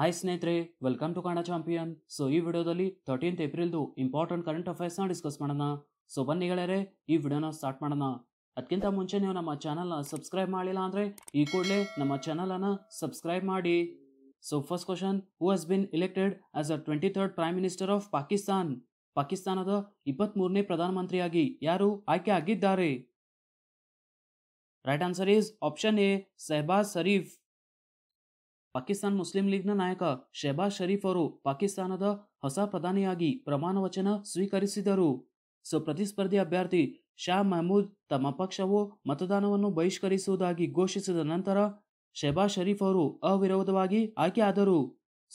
Hi ಸ್ನೇಹಿತರೆ welcome to Kannada champion so ಈ ವಿಡಿಯೋದಲ್ಲಿ ತರ್ಟೀನ್ತ್ ಏಪ್ರಿಲ್ದು ಇಂಪಾರ್ಟೆಂಟ್ ಕರೆಂಟ್ ಅಫೇರ್ಸ್ನ ಡಿಸ್ಕಸ್ ಮಾಡೋಣ ಸೊ ಬನ್ನಿ ಗೆಳೆಯರೆ ಈ ವಿಡಿಯೋನ ಸ್ಟಾರ್ಟ್ ಮಾಡೋಣ ಅದಕ್ಕಿಂತ ಮುಂಚೆ ನೀವು ನಮ್ಮ ಚಾನಲ್ನ ಸಬ್ಸ್ಕ್ರೈಬ್ ಮಾಡಿಲ್ಲ ಅಂದರೆ ಈ ಕೂಡಲೇ ನಮ್ಮ ಚಾನಲನ್ನು ಸಬ್ಸ್ಕ್ರೈಬ್ ಮಾಡಿ so first question who has been elected as a twenty third prime minister of Pakistan ಪಾಕಿಸ್ತಾನದ ಇಪ್ಪತ್ತ್ಮೂರನೇ ಪ್ರಧಾನಮಂತ್ರಿಯಾಗಿ ಯಾರು ಆಯ್ಕೆ ಆಗಿದ್ದಾರೆ right answer is option A Shehbaz Sharif Pakistan Muslim ಲೀಗ್ನ ನಾಯಕ ಶೆಬಾಜ್ ಶರೀಫ್ ಅವರು ಪಾಕಿಸ್ತಾನದ ಹೊಸ ಪ್ರಧಾನಿಯಾಗಿ ಪ್ರಮಾಣ ವಚನ ಸ್ವೀಕರಿಸಿದರು ಸೊ ಪ್ರತಿಸ್ಪರ್ಧಿ ಅಭ್ಯರ್ಥಿ ಶಾ ಮಹಮೂದ್ ತಮ್ಮ ಪಕ್ಷವು ಮತದಾನವನ್ನು ಬಹಿಷ್ಕರಿಸುವುದಾಗಿ ಘೋಷಿಸಿದ ನಂತರ ಶೆಬಾಜ್ ಶರೀಫ್ ಅವರು ಅವಿರೋಧವಾಗಿ ಆಯ್ಕೆಯಾದರು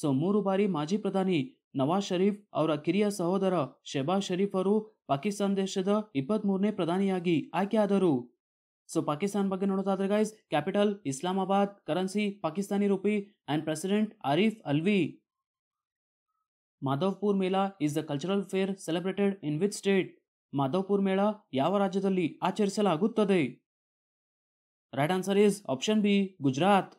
ಸೊ ಮೂರು ಬಾರಿ ಮಾಜಿ ಪ್ರಧಾನಿ ನವಾಜ್ ಶರೀಫ್ ಅವರ ಕಿರಿಯ ಸಹೋದರ ಶೆಬಾಜ್ ಶರೀಫ್ ಅವರು ಪಾಕಿಸ್ತಾನ ದೇಶದ ಇಪ್ಪತ್ತ್ ಮೂರನೇ ಪ್ರಧಾನಿಯಾಗಿ ಆಯ್ಕೆಯಾದರು ಸೊ ಪಾಕಿಸ್ತಾನ ಬಗ್ಗೆ ನೋಡೋದಾದ್ರೆ guys capital Islamabad currency Pakistani rupee and president Arif Alvi Madhavpur Mela is the cultural fair celebrated in with state Madhavpur Mela ಯಾವ ರಾಜ್ಯದಲ್ಲಿ ಆಚರಿಸಲಾಗುತ್ತದೆ right answer is option B Gujarat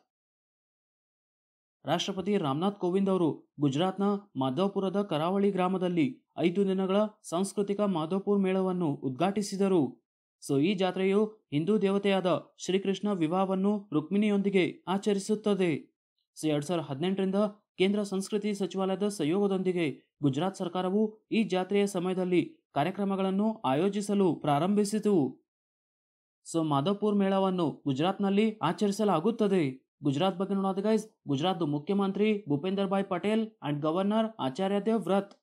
ರಾಷ್ಟ್ರಪತಿ ರಾಮನಾಥ್ ಕೋವಿಂದ್ ಅವರು ಗುಜರಾತ್ನ ಮಾಧವಪುರದ ಕರಾವಳಿ ಗ್ರಾಮದಲ್ಲಿ ಐದು ದಿನಗಳ ಸಾಂಸ್ಕೃತಿಕ ಮಾಧವಪುರ್ ಮೇಳವನ್ನು ಉದ್ಘಾಟಿಸಿದರು ಸೊ ಈ ಜಾತ್ರೆಯು ಹಿಂದೂ ದೇವತೆಯಾದ ಶ್ರೀಕೃಷ್ಣ ವಿವಾಹವನ್ನು ರುಕ್ಮಿಣಿಯೊಂದಿಗೆ ಆಚರಿಸುತ್ತದೆ ಸೊ ಎರಡ್ ಸಾವಿರದ ಹದಿನೆಂಟರಿಂದ ಕೇಂದ್ರ ಸಂಸ್ಕೃತಿ ಸಚಿವಾಲಯದ ಸಹಯೋಗದೊಂದಿಗೆ ಗುಜರಾತ್ ಸರ್ಕಾರವು ಈ ಜಾತ್ರೆಯ ಸಮಯದಲ್ಲಿ ಕಾರ್ಯಕ್ರಮಗಳನ್ನು ಆಯೋಜಿಸಲು ಪ್ರಾರಂಭಿಸಿತು ಸೊ ಮಾಧವಪುರ್ ಮೇಳವನ್ನು ಗುಜರಾತ್ನಲ್ಲಿ ಆಚರಿಸಲಾಗುತ್ತದೆ ಗುಜರಾತ್ ಬಗ್ಗೆ ನೋಡೋದು ಗೈಸ್ ಗುಜರಾತ್ ಮುಖ್ಯಮಂತ್ರಿ Bhupender Bhai Patel and governor Acharya Dev Vrat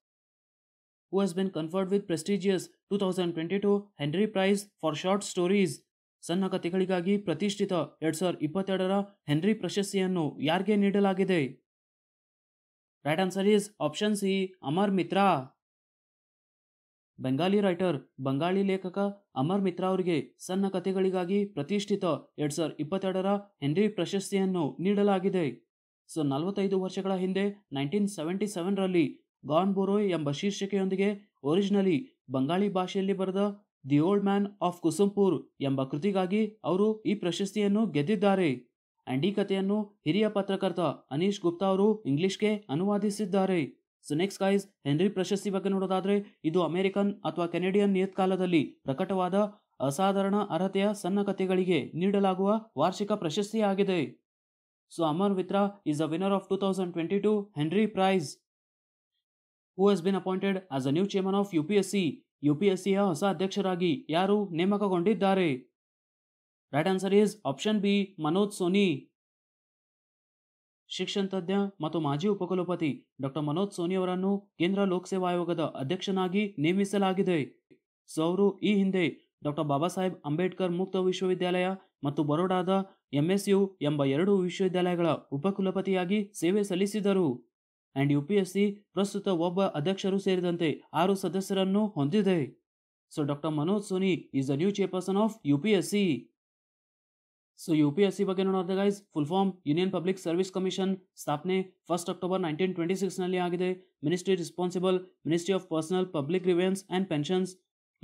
who has been conferred with prestigious 2022 Henry prize for short stories ಸಣ್ಣ ಕಥೆಗಳಿಗಾಗಿ ಪ್ರತಿಷ್ಠಿತ ಎರಡ್ ಸಾವಿರದ ಇಪ್ಪತ್ತೆರಡರ ಹೆನ್ರಿ ಪ್ರಶಸ್ತಿಯನ್ನು ಯಾರಿಗೆ ನೀಡಲಾಗಿದೆ right answer is option C Amar Mitra Bengali writer Bengali ಲೇಖಕ ಅಮರ್ ಮಿತ್ರಾ ಅವರಿಗೆ ಸಣ್ಣ ಕಥೆಗಳಿಗಾಗಿ ಪ್ರತಿಷ್ಠಿತ ಎರಡ್ ಸಾವಿರದ ಇಪ್ಪತ್ತೆರಡರ ಹೆನ್ರಿ ಪ್ರಶಸ್ತಿಯನ್ನು ನೀಡಲಾಗಿದೆ ಸೊ ನಲವತ್ತೈದು ವರ್ಷಗಳ ಹಿಂದೆ ನೈನ್ಟೀನ್ ಸೆವೆಂಟಿ ರಲ್ಲಿ ಗಾನ್ ಬೋರೋಯ್ ಎಂಬ ಶೀರ್ಷಿಕೆಯೊಂದಿಗೆ ಒರಿಜಿನಲಿ ಬಂಗಾಳಿ ಭಾಷೆಯಲ್ಲಿ ಬರೆದ the old man of Kusumpur ಎಂಬ ಕೃತಿಗಾಗಿ ಅವರು ಈ ಪ್ರಶಸ್ತಿಯನ್ನು ಗೆದ್ದಿದ್ದಾರೆ ಆ್ಯಂಡ್ ಈ ಕಥೆಯನ್ನು ಹಿರಿಯ ಪತ್ರಕರ್ತ ಅನೀಶ್ ಗುಪ್ತಾ ಅವರು ಇಂಗ್ಲಿಷ್ಗೆ ಅನುವಾದಿಸಿದ್ದಾರೆ ಸೊ ನೆಕ್ಸ್ಟ್ ಗೈಸ್ ಹೆನ್ರಿ ಪ್ರಶಸ್ತಿ ಬಗ್ಗೆ ನೋಡೋದಾದರೆ ಇದು ಅಮೆರಿಕನ್ ಅಥವಾ ಕೆನಡಿಯನ್ ನಿಯತ್ಕಾಲದಲ್ಲಿ ಪ್ರಕಟವಾದ ಅಸಾಧಾರಣ ಅರ್ಹತೆಯ ಸಣ್ಣ ಕಥೆಗಳಿಗೆ ನೀಡಲಾಗುವ ವಾರ್ಷಿಕ ಪ್ರಶಸ್ತಿಯಾಗಿದೆ so Amar Mitra is a winner of two thousand twenty two Henry prize who has been appointed as the new chairman of UPSC. ಯ ಹೊಸ ಅಧ್ಯಕ್ಷರಾಗಿ ಯಾರು ನೇಮಕಗೊಂಡಿದ್ದಾರೆ right answer is option B Manoj Soni ಶಿಕ್ಷಣ ತಜ್ಞ ಮತ್ತು ಮಾಜಿ ಉಪಕುಲಪತಿ ಡಾಕ್ಟರ್ ಮನೋಜ್ ಸೋನಿ ಅವರನ್ನು ಕೇಂದ್ರ ಲೋಕಸೇವಾ ಆಯೋಗದ ಅಧ್ಯಕ್ಷನಾಗಿ ನೇಮಿಸಲಾಗಿದೆ ಸೊ ಅವರು ಈ ಹಿಂದೆ ಡಾಕ್ಟರ್ ಬಾಬಾ ಸಾಹೇಬ್ ಅಂಬೇಡ್ಕರ್ ಮುಕ್ತ ವಿಶ್ವವಿದ್ಯಾಲಯ ಮತ್ತು ಬರೋಡಾದ ಎಂಎಸ್ಯು ಎಂಬ ಎರಡು ವಿಶ್ವವಿದ್ಯಾಲಯಗಳ ಉಪಕುಲಪತಿಯಾಗಿ ಸೇವೆ ಸಲ್ಲಿಸಿದರು ಅಂಡ್ ಯುಪಿಎಸ್ಸಿ ಪ್ರಸ್ತುತ ಒಬ್ಬ ಅಧ್ಯಕ್ಷರು ಸೇರಿದಂತೆ ಆರು ಸದಸ್ಯರನ್ನು ಹೊಂದಿದೆ so doctor Manoj Soni is a new chairperson of UPSC so U P S C ಬಗ್ಗೆ ನೋಡೋದ guys full form union public service commission ಸ್ಥಾಪನೆ ಫಸ್ಟ್ ಅಕ್ಟೋಬರ್ ನೈನ್ಟೀನ್ ಟ್ವೆಂಟಿ ಸಿಕ್ಸ್ನಲ್ಲಿ ಆಗಿದೆ ministry responsible ministry of personnel public grievances and pensions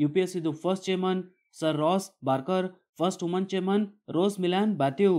U P S ಸಿದು first chairman sir Ross Barker first woman chairman Rose Millian Bathew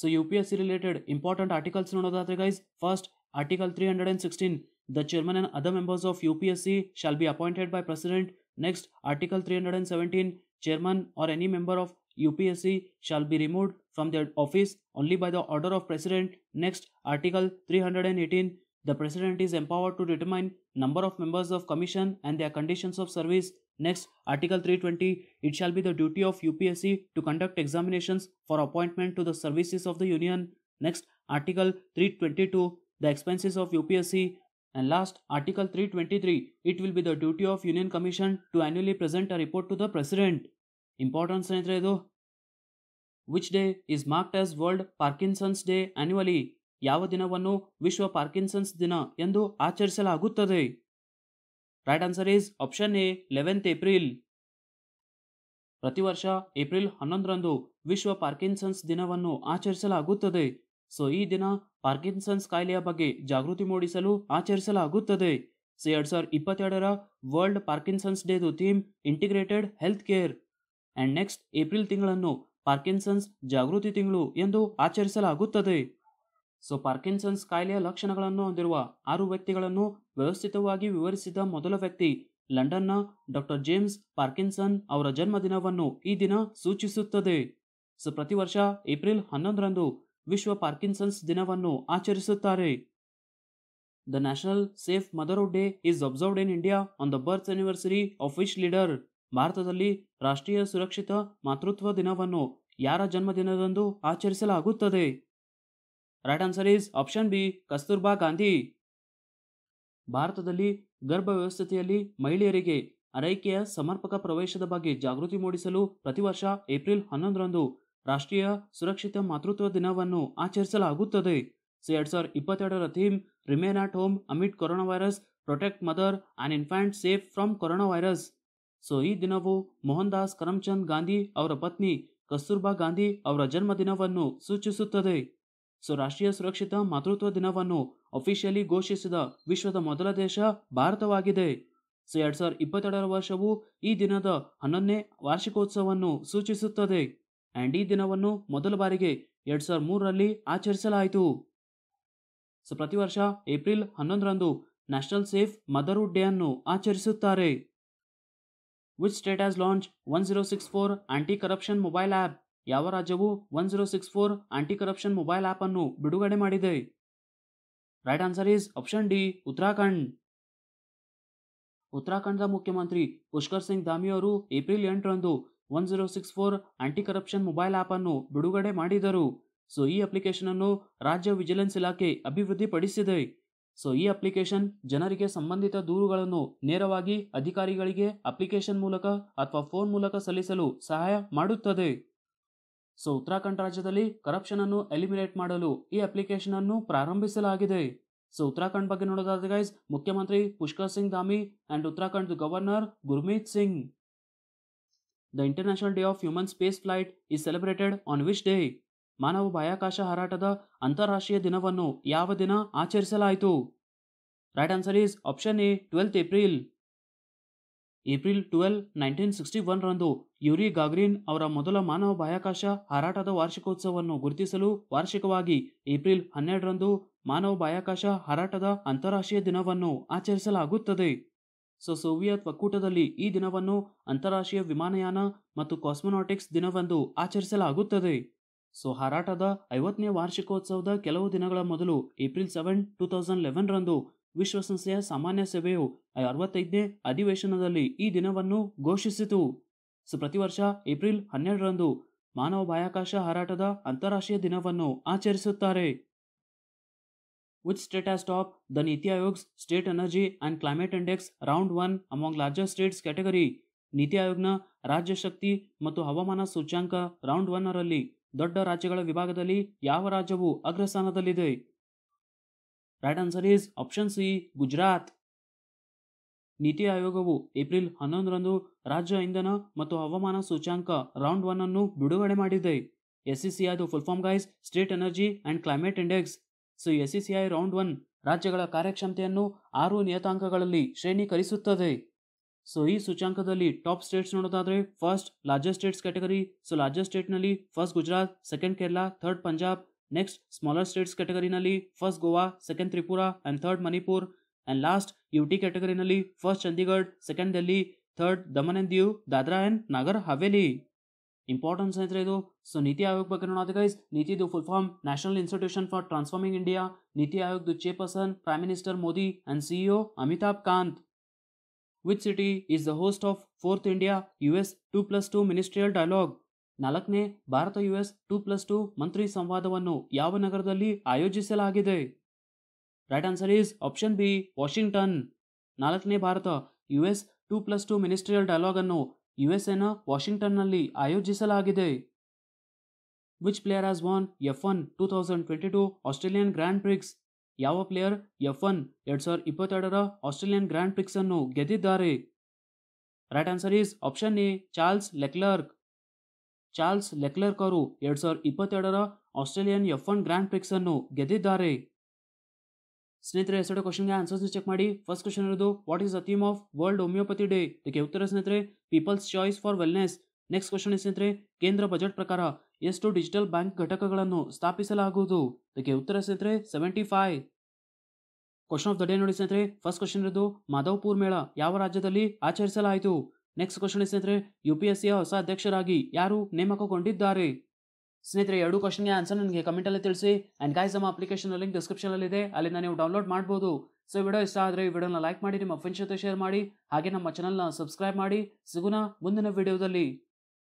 so U P S C related important articles ನೋಡೋದಾದ್ರೆ guys first Article 316 The chairman and other members of UPSC shall be appointed by president. Next, Article 317 Chairman or any member of UPSC shall be removed from their office only by the order of president. Next, Article 318 The president is empowered to determine number of members of commission and their conditions of service. Next, Article 320 It shall be the duty of UPSC to conduct examinations for appointment to the services of the union. Next, Article 322 the expenses of the expenses of UPSC, and last, Article three it will be the duty of Union Commission to annually present a report to the president importance ಸ್ನೇಹಿತರೆ ಇದು which day is marked as world Parkinson's day annually ಯಾವ ದಿನವನ್ನು ವಿಶ್ವ Parkinson's ದಿನ ಎಂದು ಆಚರಿಸಲಾಗುತ್ತದೆ right answer is option A eleventh April ಪ್ರತಿ ವರ್ಷ ಏಪ್ರಿಲ್ ಹನ್ನೊಂದರಂದು ವಿಶ್ವ ಪಾರ್ಕಿನ್ಸನ್ಸ್ ದಿನವನ್ನು ಆಚರಿಸಲಾಗುತ್ತದೆ ಸೊ ಈ ದಿನ ಪಾರ್ಕಿನ್ಸನ್ಸ್ ಕಾಯಿಲೆಯ ಬಗ್ಗೆ ಜಾಗೃತಿ ಮೂಡಿಸಲು ಆಚರಿಸಲಾಗುತ್ತದೆ ಸೊ ಎರಡು ಸಾವಿರದ ಇಪ್ಪತ್ತೆರಡರ ವರ್ಲ್ಡ್ ಪಾರ್ಕಿನ್ಸನ್ಸ್ ಡೇದು theme integrated health care and next April ತಿಂಗಳನ್ನು ಪಾರ್ಕಿನ್ಸನ್ಸ್ ಜಾಗೃತಿ ತಿಂಗಳು ಎಂದು ಆಚರಿಸಲಾಗುತ್ತದೆ ಸೊ ಪಾರ್ಕಿನ್ಸನ್ಸ್ ಕಾಯಿಲೆಯ ಲಕ್ಷಣಗಳನ್ನು ಹೊಂದಿರುವ ಆರು ವ್ಯಕ್ತಿಗಳನ್ನು ವ್ಯವಸ್ಥಿತವಾಗಿ ವಿವರಿಸಿದ ಮೊದಲ ವ್ಯಕ್ತಿ ಲಂಡನ್ನ ಡಾಕ್ಟರ್ ಜೇಮ್ಸ್ ಪಾರ್ಕಿನ್ಸನ್ ಅವರ ಜನ್ಮದಿನವನ್ನು ಈ ದಿನ ಸೂಚಿಸುತ್ತದೆ ಸೊ ಪ್ರತಿ ವರ್ಷ ಏಪ್ರಿಲ್ ಹನ್ನೊಂದರಂದು ವಿಶ್ವ ಪಾರ್ಕಿನ್ಸನ್ಸ್ ದಿನವನ್ನು ಆಚರಿಸುತ್ತಾರೆ the national safe mother day is observed in India on the birth anniversary of which leader ಭಾರತದಲ್ಲಿ ರಾಷ್ಟ್ರೀಯ ಸುರಕ್ಷಿತ ಮಾತೃತ್ವ ದಿನವನ್ನು ಯಾರ ಜನ್ಮದಿನದಂದು ಆಚರಿಸಲಾಗುತ್ತದೆ right answer is option B Kasturba Gandhi ಭಾರತದಲ್ಲಿ ಗರ್ಭ ವ್ಯವಸ್ಥೆಯಲ್ಲಿ ಮಹಿಳೆಯರಿಗೆ ಆರೈಕೆಯ ಸಮರ್ಪಕ ಪ್ರವೇಶದ ಬಗ್ಗೆ ಜಾಗೃತಿ ಮೂಡಿಸಲು ಪ್ರತಿ ವರ್ಷ ಏಪ್ರಿಲ್ ಹನ್ನೊಂದರಂದು ರಾಷ್ಟ್ರೀಯ ಸುರಕ್ಷಿತ ಮಾತೃತ್ವ ದಿನವನ್ನು ಆಚರಿಸಲಾಗುತ್ತದೆ ಸೊ ಎರಡ್ ಸಾವಿರದ ಇಪ್ಪತ್ತೆರಡರ theme remain at home amid corona virus protect mother and infant safe from corona virus so ಈ ದಿನವು ಮೋಹನ್ ದಾಸ್ ಕರಮ್ಚಂದ್ ಗಾಂಧಿ ಅವರ ಪತ್ನಿ ಕಸ್ತೂರ್ಬಾ ಗಾಂಧಿ ಅವರ ಜನ್ಮದಿನವನ್ನು ಸೂಚಿಸುತ್ತದೆ ಸೊ ರಾಷ್ಟ್ರೀಯ ಸುರಕ್ಷಿತ ಮಾತೃತ್ವ ದಿನವನ್ನು ಅಫಿಷಿಯಲಿ ಘೋಷಿಸಿದ ವಿಶ್ವದ ಮೊದಲ ದೇಶ ಭಾರತವಾಗಿದೆ ಸೊ ಎರಡ್ ಸಾವಿರದ ಇಪ್ಪತ್ತೆರಡರ ವರ್ಷವು ಈ ದಿನದ ಹನ್ನೊಂದನೇ ವಾರ್ಷಿಕೋತ್ಸವವನ್ನು ಸೂಚಿಸುತ್ತದೆ ಆ್ಯಂಡ್ ಈ ದಿನವನ್ನು ಮೊದಲ ಬಾರಿಗೆ ಎರಡು ಸಾವಿರದ ಮೂರರಲ್ಲಿ ಆಚರಿಸಲಾಯಿತು ಸೊ ಪ್ರತಿ ವರ್ಷ ಏಪ್ರಿಲ್ ಹನ್ನೊಂದರಂದು ನ್ಯಾಷನಲ್ ಸೇಫ್ ಮದರ್ಹುಡ್ ಡೇ ಅನ್ನು ಆಚರಿಸುತ್ತಾರೆ which state has launch one zero six four anti corruption mobile app ಯಾವ ರಾಜ್ಯವು one zero six four anti corruption mobile app ಅನ್ನು ಬಿಡುಗಡೆ ಮಾಡಿದೆ right answer is option D Uttarakhand ಉತ್ತರಾಖಂಡದ ಮುಖ್ಯಮಂತ್ರಿ ಪುಷ್ಕರ್ ಸಿಂಗ್ ಧಾಮಿ ಅವರು ಏಪ್ರಿಲ್ ಎಂಟರಂದು one zero six four anti corruption mobile ಆ್ಯಪನ್ನು ಬಿಡುಗಡೆ ಮಾಡಿದರು ಸೊ ಈ ಅಪ್ಲಿಕೇಶನ್ ಅನ್ನು ರಾಜ್ಯ ವಿಜಿಲೆನ್ಸ್ ಇಲಾಖೆ ಅಭಿವೃದ್ಧಿಪಡಿಸಿದೆ ಸೊ ಈ ಅಪ್ಲಿಕೇಶನ್ ಜನರಿಗೆ ಸಂಬಂಧಿತ ದೂರುಗಳನ್ನು ನೇರವಾಗಿ ಅಧಿಕಾರಿಗಳಿಗೆ ಅಪ್ಲಿಕೇಶನ್ ಮೂಲಕ ಅಥವಾ ಫೋನ್ ಮೂಲಕ ಸಲ್ಲಿಸಲು ಸಹಾಯ ಮಾಡುತ್ತದೆ ಸೊ ಉತ್ತರಾಖಂಡ್ ರಾಜ್ಯದಲ್ಲಿ ಕರಪ್ಷನನ್ನು ಅನ್ನು ಎಲಿಮಿನೇಟ್ ಮಾಡಲು ಈ ಅಪ್ಲಿಕೇಶನ್ ಅನ್ನು ಪ್ರಾರಂಭಿಸಲಾಗಿದೆ ಸೊ ಉತ್ತರಾಖಂಡ್ ಬಗ್ಗೆ ನೋಡೋದಾದ್ರೆ ಗೈಸ್ ಮುಖ್ಯಮಂತ್ರಿ Pushkar Singh Dhami and Uttarakhand governor Gurmeet Singh the international day of human space flight is celebrated on which day ಮಾನವ ಬಾಹ್ಯಾಕಾಶ ಹಾರಾಟದ ಅಂತಾರಾಷ್ಟ್ರೀಯ ದಿನವನ್ನು ಯಾವ ದಿನ ಆಚರಿಸಲಾಯಿತು right answer is option A twelfth April April twelve nineteen sixty ರಂದು ಯೂರಿ ಗಾಗ್ರಿನ್ ಅವರ ಮೊದಲ ಮಾನವ ಬಾಹ್ಯಾಕಾಶ ಹಾರಾಟದ ವಾರ್ಷಿಕೋತ್ಸವವನ್ನು ಗುರುತಿಸಲು ವಾರ್ಷಿಕವಾಗಿ ಏಪ್ರಿಲ್ ಹನ್ನೆರಡರಂದು ಮಾನವ ಬಾಹ್ಯಾಕಾಶ ಹಾರಾಟದ ಅಂತಾರಾಷ್ಟ್ರೀಯ ದಿನವನ್ನು ಆಚರಿಸಲಾಗುತ್ತದೆ ಸೊ ಸೋವಿಯತ್ ಒಕ್ಕೂಟದಲ್ಲಿ ಈ ದಿನವನ್ನು ಅಂತಾರಾಷ್ಟ್ರೀಯ ವಿಮಾನಯಾನ ಮತ್ತು ಕಾಸ್ಮೊನಾಟಿಕ್ಸ್ ದಿನವೆಂದು ಆಚರಿಸಲಾಗುತ್ತದೆ ಸೊ ಹಾರಾಟದ ಐವತ್ತನೇ ವಾರ್ಷಿಕೋತ್ಸವದ ಕೆಲವು ದಿನಗಳ ಮೊದಲು April seven two thousand eleven ರಂದು ವಿಶ್ವಸಂಸ್ಥೆಯ ಸಾಮಾನ್ಯ ಸಭೆಯು ಅರವತ್ತೈದನೇ ಅಧಿವೇಶನದಲ್ಲಿ ಈ ದಿನವನ್ನು ಘೋಷಿಸಿತು ಸೊ ಪ್ರತಿ ವರ್ಷ ಏಪ್ರಿಲ್ ಹನ್ನೆರಡರಂದು ಮಾನವ ಬಾಹ್ಯಾಕಾಶ ಹಾರಾಟದ ಅಂತಾರಾಷ್ಟ್ರೀಯ ದಿನವನ್ನು ಆಚರಿಸುತ್ತಾರೆ Which state has the the Niti state State Energy and Climate Index Round 1 among states states category? ನೀತಿ ಆಯೋಗನ ರಾಜ್ಯ ಶಕ್ತಿ ಮತ್ತು ಹವಾಮಾನ ಸೂಚ್ಯಾಂಕ ರೌಂಡ್ ಒನ್ನರಲ್ಲಿ ದೊಡ್ಡ ರಾಜ್ಯಗಳ ವಿಭಾಗದಲ್ಲಿ ಯಾವ ರಾಜ್ಯವು ಅಗ್ರಸ್ಥಾನದಲ್ಲಿದೆ right answer is option C Gujarat NITI ಆಯೋಗವು ಏಪ್ರಿಲ್ ಹನ್ನೊಂದರಂದು ರಾಜ್ಯ ಇಂಧನ ಮತ್ತು ಹವಾಮಾನ ಸೂಚ್ಯಾಂಕ ರೌಂಡ್ ಒನ್ ಅನ್ನು ಬಿಡುಗಡೆ ಮಾಡಿದೆ ಎಸ್ಸಿಸಿಯಾದ full form guys state energy and climate index so S C I round one ರಾಜ್ಯಗಳ ಕಾರ್ಯಕ್ಷಮತೆಯನ್ನು ಆರು ನಿಯತಾಂಕಗಳಲ್ಲಿ ಶ್ರೇಣೀಕರಿಸುತ್ತದೆ ಸೊ ಈ ಸೂಚ್ಯಾಂಕದಲ್ಲಿ ಟಾಪ್ ಸ್ಟೇಟ್ಸ್ ನೋಡೋದಾದರೆ first largest states category so largest ಸ್ಟೇಟ್ನಲ್ಲಿ first Gujarat second Kerala third Punjab next smaller states ಕ್ಯಾಟಗರಿನಲ್ಲಿ first Goa second Tripura and third Manipur and last U T ಕ್ಯಾಟಗರಿನಲ್ಲಿ first Chandigarh second Delhi third Daman and Diu Dadra and ನಾಗರ್ Haveli importance science ಇದು ಸೊ ನೀತಿ ಆಯೋಗ ಬಗ್ಗೆ ನೋಡೋದು guys NITI ದು full form national institution for transforming India NITI Aayog ದು chairperson prime minister Modi and CEO Amitabh Kant which city is the host of fourth India U S two plus two ministerial dialogue ನಾಲ್ಕನೇ ಭಾರತ U S two plus two ಮಂತ್ರಿ ಸಂವಾದವನ್ನು ಯಾವ ನಗರದಲ್ಲಿ ಆಯೋಜಿಸಲಾಗಿದೆ right answer is option B Washington ನಾಲ್ಕನೇ ಭಾರತ U S two plus two ministerial dialogue ಅನ್ನು ಯುಎಸ್ಎನ ವಾಷಿಂಗ್ಟನ್ನಲ್ಲಿ ಆಯೋಜಿಸಲಾಗಿದೆ which player has won F one two thousand twenty two Australian grand prix ಯಾವ ಪ್ಲೇಯರ್ ಎಫ್ ಒನ್ ಎರಡು ಸಾವಿರದ ಇಪ್ಪತ್ತೆರಡರ ಆಸ್ಟ್ರೇಲಿಯನ್ ಗ್ರ್ಯಾಂಡ್ ಪ್ರಿಕ್ಸ್ ಅನ್ನು ಗೆದ್ದಿದ್ದಾರೆ right answer is option A Charles Leclerc Charles Leclerc ಅವರು ಎರಡು ಸಾವಿರದ ಇಪ್ಪತ್ತೆರಡರ Australian F one grand prix ಅನ್ನು ಗೆದ್ದಿದ್ದಾರೆ ಸ್ನೇಹಿತರೆ ಎಸೆಡೋ ಕ್ವಶನ್ಗೆ ಆನ್ಸರ್ಸ್ ಚೆಕ್ ಮಾಡಿ ಫಸ್ಟ್ ಕ್ವಶನ್ ಇರೋದು what is the theme of world homoeopathy day ಇದಕ್ಕೆ ಉತ್ತರ ಸ್ನೇಹಿತರೆ people's choice for wellness next question ಸ್ನೇಹಿತರೆ ಕೇಂದ್ರ ಬಜೆಟ್ ಪ್ರಕಾರ ಎಷ್ಟು ಡಿಜಿಟಲ್ ಬ್ಯಾಂಕ್ ಘಟಕಗಳನ್ನು ಸ್ಥಾಪಿಸಲಾಗುವುದು ಇದಕ್ಕೆ ಉತ್ತರ ಸ್ನೇಹಿತರೆ seventy five question of the day ನೋಡಿ ಸ್ನೇಹಿತರೆ ಫಸ್ಟ್ ಕ್ವಶನ್ ಇರೋದು ಮಾಧವಪುರ್ ಮೇಳ ಯಾವ ರಾಜ್ಯದಲ್ಲಿ ಆಚರಿಸಲಾಯಿತು ನೆಕ್ಸ್ಟ್ ಕ್ವಶನ್ ಸ್ನೇಹಿತರೆ ಯು ಪಿ ಎಸ್ ಸಿಯ ಹೊಸ ಅಧ್ಯಕ್ಷರಾಗಿ ಯಾರು ನೇಮಕಗೊಂಡಿದ್ದಾರೆ ಸ್ನೇಹಿತರೆ ಎರಡು ಕ್ವಶನ್ಗೆ ಆನ್ಸರ್ ನನಗೆ ಕಮೆಂಟಲ್ಲಿ ತಿಳಿಸಿ ಆ್ಯಂಡ್ ಗಾಯ್ಸ್ ನಮ್ಮ ಅಪ್ಲಿಕೇಶನ್ ಲಿಂಕ್ ಇದೆ ಅಲ್ಲಿಂದ ನೀವು ಡೌನ್ಲೋಡ್ ಮಾಡ್ಬೋದು ಸೊ ವಿಡಿಯೋ ಇಷ್ಟ ಆದರೆ ಈ ವಿಡಿಯೋನ ಲೈಕ್ ಮಾಡಿ ನಿಮ್ಮ ಫ್ರೆಂಡ್ಸ್ ಜೊತೆ ಶೇರ್ ಮಾಡಿ ಹಾಗೆ ನಮ್ಮ ಚಾನಲ್ನ ಸಬ್ಸ್ಕ್ರೈಬ್ ಮಾಡಿ ಸಿಗೋಣ ಮುಂದಿನ ವಿಡಿಯೋದಲ್ಲಿ